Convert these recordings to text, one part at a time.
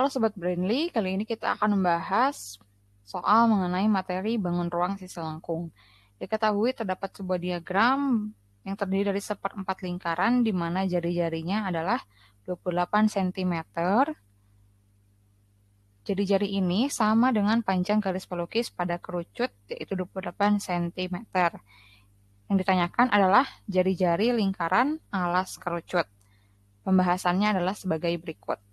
Halo Sobat Brandly, kali ini kita akan membahas soal mengenai materi bangun ruang sisi lengkung. Diketahui terdapat sebuah diagram yang terdiri dari seperempat lingkaran di mana jari-jarinya adalah 28 cm. Jari-jari ini sama dengan panjang garis pelukis pada kerucut yaitu 28 cm. Yang ditanyakan adalah jari-jari lingkaran alas kerucut. Pembahasannya adalah sebagai berikut.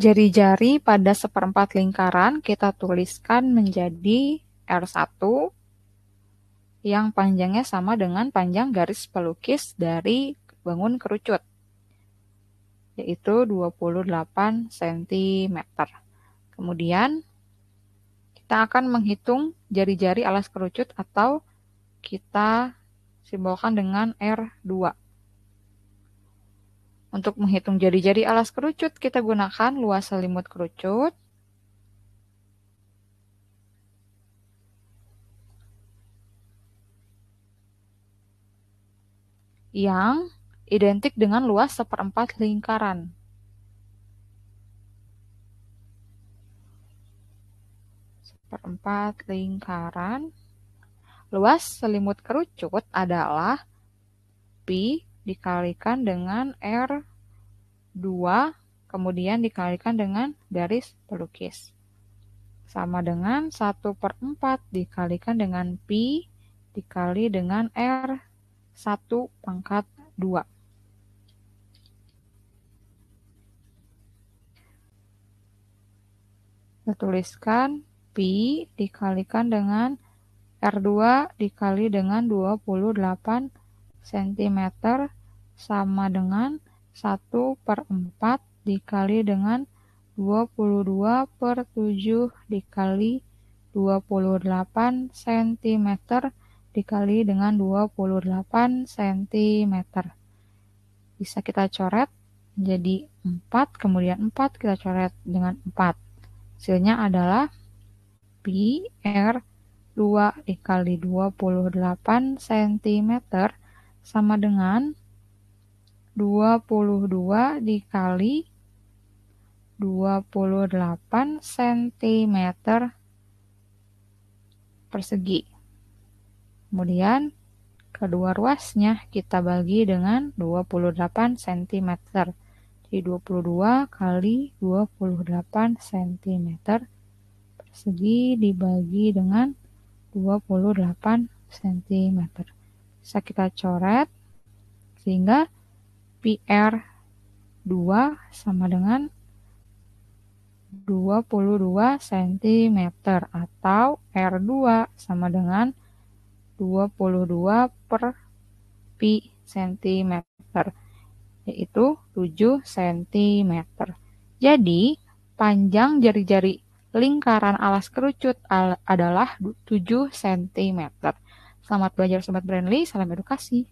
Jari-jari pada seperempat lingkaran kita tuliskan menjadi R1 yang panjangnya sama dengan panjang garis pelukis dari bangun kerucut, yaitu 28 cm. Kemudian kita akan menghitung jari-jari alas kerucut atau kita simbolkan dengan R2. Untuk menghitung jari-jari alas kerucut, kita gunakan luas selimut kerucut. yang identik dengan luas seperempat lingkaran. Seperempat lingkaran. Luas selimut kerucut adalah pi dikalikan dengan R2 kemudian dikalikan dengan garis pelukis. Sama dengan 1 per 4 dikalikan dengan Pi dikali dengan R1 pangkat 2. Kita tuliskan Pi dikalikan dengan R2 dikali dengan 28 cm sama dengan 1 per 4 dikali dengan 22 per 7 dikali 28 cm dikali dengan 28 cm. Bisa kita coret jadi 4, kemudian 4 kita coret dengan 4. Hasilnya adalah pi r 2 dikali 28 cm sama dengan 22 dikali 28 cm persegi. Kemudian kedua ruasnya kita bagi dengan 28 cm. Jadi 22 kali 28 cm persegi dibagi dengan 28 cm. Bisa kita coret sehingga PR 2 sama dengan 22 cm atau R2 sama dengan 22 per pi cm yaitu 7 cm. Jadi, panjang jari-jari lingkaran alas kerucut adalah 7 cm. Selamat belajar Sobat Brandly, salam edukasi.